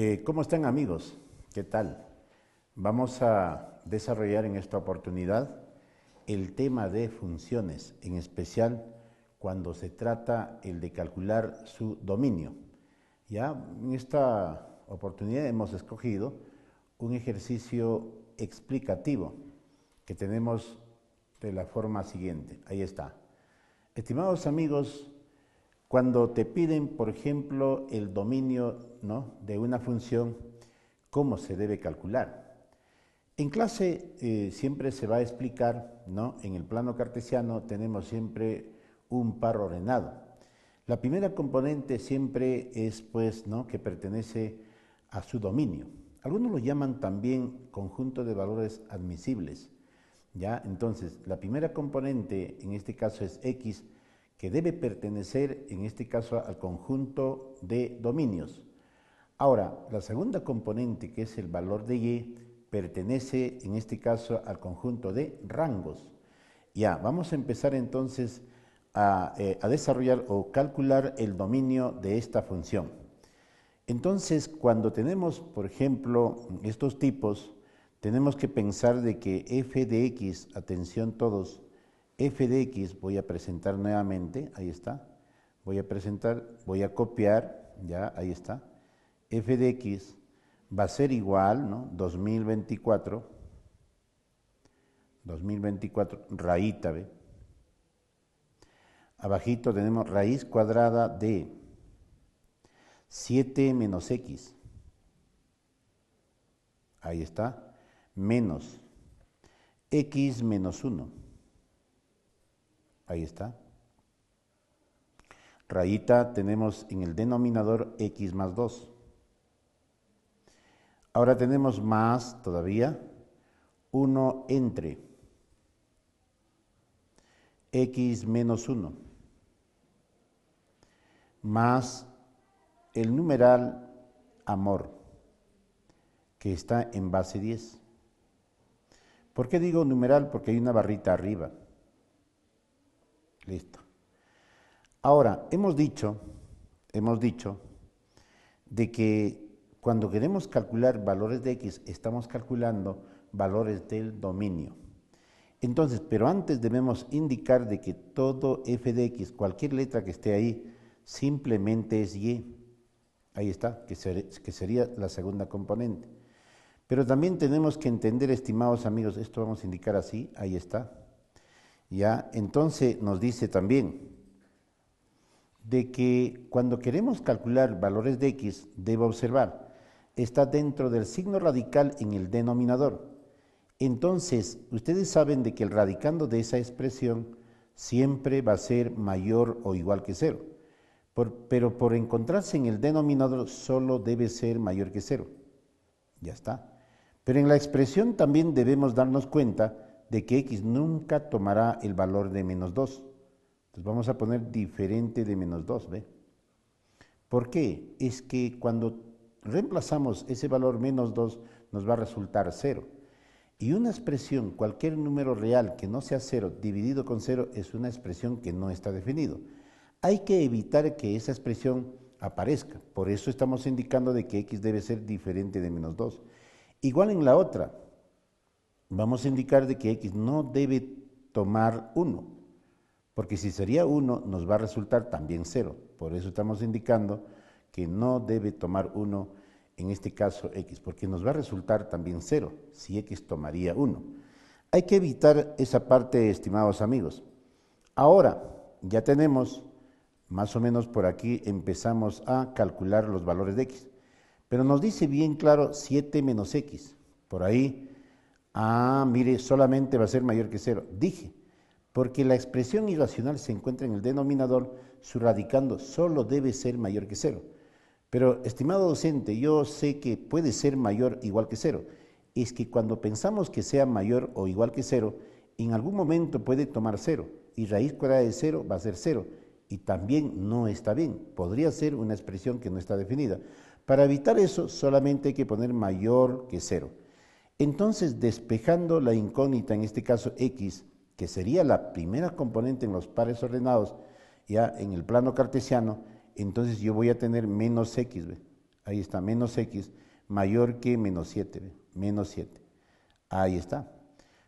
Eh, ¿Cómo están amigos? ¿Qué tal? Vamos a desarrollar en esta oportunidad el tema de funciones, en especial cuando se trata el de calcular su dominio. Ya en esta oportunidad hemos escogido un ejercicio explicativo que tenemos de la forma siguiente. Ahí está. Estimados amigos, cuando te piden, por ejemplo, el dominio de una función, ¿cómo se debe calcular? En clase eh, siempre se va a explicar, ¿no? en el plano cartesiano tenemos siempre un par ordenado. La primera componente siempre es pues, ¿no? que pertenece a su dominio. Algunos lo llaman también conjunto de valores admisibles. ¿ya? Entonces, la primera componente, en este caso es x, que debe pertenecer en este caso al conjunto de dominios. Ahora, la segunda componente, que es el valor de Y, pertenece en este caso al conjunto de rangos. Ya, vamos a empezar entonces a, eh, desarrollar o calcular el dominio de esta función. Entonces, cuando tenemos, por ejemplo, estos tipos, tenemos que pensar de que f de x, atención todos, f de x voy a presentar nuevamente, ahí está, voy a presentar, voy a copiar, ya, ahí está, f de x va a ser igual, ¿no? 2024, 2024, raíta, ¿ve? Abajito tenemos raíz cuadrada de 7 menos x. Ahí está. Menos x menos 1 Ahí está. Rayita tenemos en el denominador x más 2. Ahora tenemos más todavía 1 entre x menos 1 más el numeral amor que está en base 10. ¿Por qué digo numeral? Porque hay una barrita arriba. Listo. Ahora, hemos dicho, hemos dicho de que cuando queremos calcular valores de X, estamos calculando valores del dominio. Entonces, pero antes debemos indicar de que todo f de x, cualquier letra que esté ahí, simplemente es y. Ahí está, que, que sería la segunda componente. Pero también tenemos que entender, estimados amigos, esto vamos a indicar así, ahí está. ¿ya? Entonces nos dice también de que cuando queremos calcular valores de x, debe observar, está dentro del signo radical en el denominador. Entonces, ustedes saben de que el radicando de esa expresión siempre va a ser mayor o igual que cero. pero por encontrarse en el denominador solo debe ser mayor que cero. Ya está. Pero en la expresión también debemos darnos cuenta de que x nunca tomará el valor de menos 2. Entonces vamos a poner diferente de menos 2, ¿ve? ¿Por qué? Es que cuando reemplazamos ese valor menos 2 nos va a resultar 0. Y una expresión, cualquier número real que no sea 0 dividido con 0 es una expresión que no está definido. Hay que evitar que esa expresión aparezca. Por eso estamos indicando de que x debe ser diferente de menos 2. Igual en la otra, vamos a indicar de que X no debe tomar 1, porque si sería 1 nos va a resultar también 0. Por eso estamos indicando que no debe tomar 1 en este caso X, porque nos va a resultar también 0 si X tomaría 1. Hay que evitar esa parte, estimados amigos. Ahora, ya tenemos, más o menos por aquí empezamos a calcular los valores de X. Pero nos dice bien claro 7 menos X. Por ahí Ah, mire, solamente va a ser mayor que cero. Dije, porque la expresión irracional se encuentra en el denominador, su radicando solo debe ser mayor que cero. Pero, estimado docente, yo sé que puede ser mayor o igual que cero. Es que cuando pensamos que sea mayor o igual que cero, en algún momento puede tomar cero, y raíz cuadrada de cero va a ser cero, y también no está bien. Podría ser una expresión que no está definida. Para evitar eso, solamente hay que poner mayor que cero. Entonces, despejando la incógnita, en este caso X, que sería la primera componente en los pares ordenados, ya en el plano cartesiano, entonces yo voy a tener menos X, ¿ve? ahí está, menos X, mayor que menos 7, menos 7, ahí está.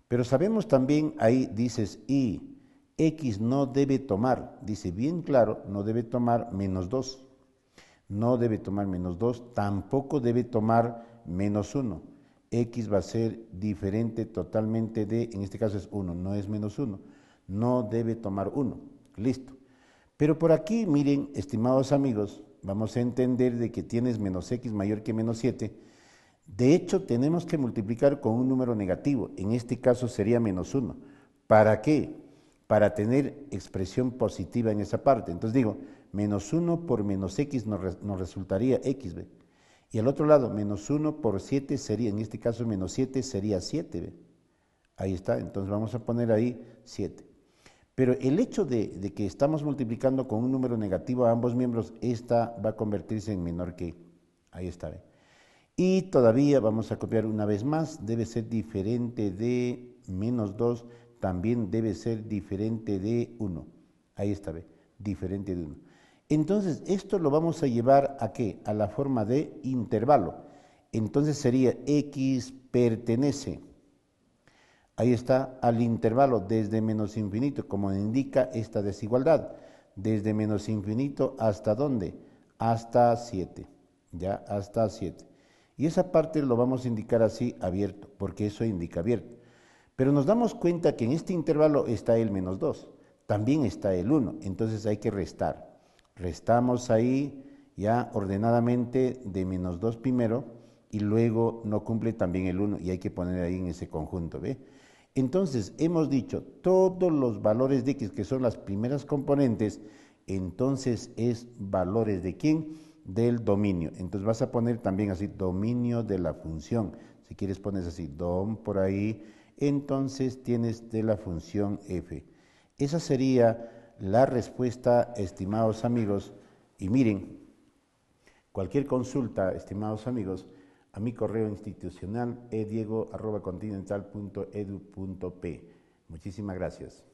Pero sabemos también, ahí dices, y X no debe tomar, dice bien claro, no debe tomar menos 2, no debe tomar menos 2, tampoco debe tomar menos 1, X va a ser diferente totalmente de, en este caso es 1, no es menos 1. No debe tomar 1. Listo. Pero por aquí, miren, estimados amigos, vamos a entender de que tienes menos X mayor que menos 7. De hecho, tenemos que multiplicar con un número negativo. En este caso sería menos 1. ¿Para qué? Para tener expresión positiva en esa parte. Entonces digo, menos 1 por menos X nos, nos resultaría XB. Y al otro lado, menos 1 por 7 sería, en este caso menos 7 sería 7. Ahí está, entonces vamos a poner ahí 7. Pero el hecho de, de, que estamos multiplicando con un número negativo a ambos miembros, esta va a convertirse en menor que. Ahí está. ¿ve? Y todavía vamos a copiar una vez más, debe ser diferente de menos 2, también debe ser diferente de 1. Ahí está, ¿ve? diferente de 1. Entonces, esto lo vamos a llevar a qué? A la forma de intervalo. Entonces sería x pertenece. Ahí está al intervalo desde menos infinito, como indica esta desigualdad. Desde menos infinito hasta dónde? Hasta 7. Ya, hasta 7. Y esa parte lo vamos a indicar así abierto, porque eso indica abierto. Pero nos damos cuenta que en este intervalo está el menos 2, también está el 1, entonces hay que restar. Restamos ahí ya ordenadamente de menos 2 primero y luego no cumple también el 1 y hay que poner ahí en ese conjunto, ¿ve? Entonces, hemos dicho, todos los valores de x que son las primeras componentes, entonces es valores de quién? Del dominio. Entonces vas a poner también así, dominio de la función. Si quieres pones así, dom por ahí, entonces tienes de la función f. Esa sería la respuesta, estimados amigos. Y miren, cualquier consulta, estimados amigos, a mi correo institucional ediego.continental.edu.p. Muchísimas gracias.